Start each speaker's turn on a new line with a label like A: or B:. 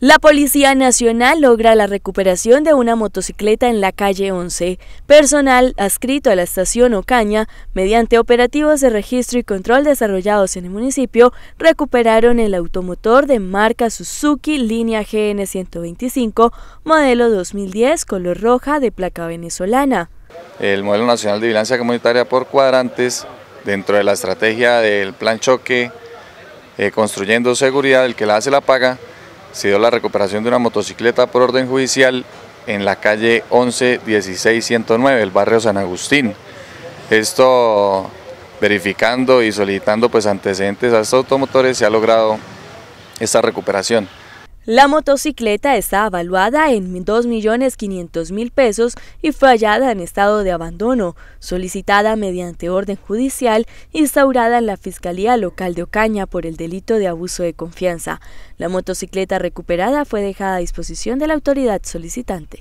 A: La Policía Nacional logra la recuperación de una motocicleta en la calle 11. Personal adscrito a la estación Ocaña, mediante operativos de registro y control desarrollados en el municipio, recuperaron el automotor de marca Suzuki línea GN125, modelo 2010, color roja de placa venezolana.
B: El modelo nacional de vigilancia comunitaria por cuadrantes, dentro de la estrategia del plan choque, eh, construyendo seguridad, el que la hace la paga, se dio la recuperación de una motocicleta por orden judicial en la calle 11 16 109, el barrio San Agustín. Esto verificando y solicitando pues antecedentes a estos automotores se ha logrado esta recuperación.
A: La motocicleta está evaluada en 2.500.000 pesos y fue hallada en estado de abandono, solicitada mediante orden judicial instaurada en la Fiscalía Local de Ocaña por el delito de abuso de confianza. La motocicleta recuperada fue dejada a disposición de la autoridad solicitante.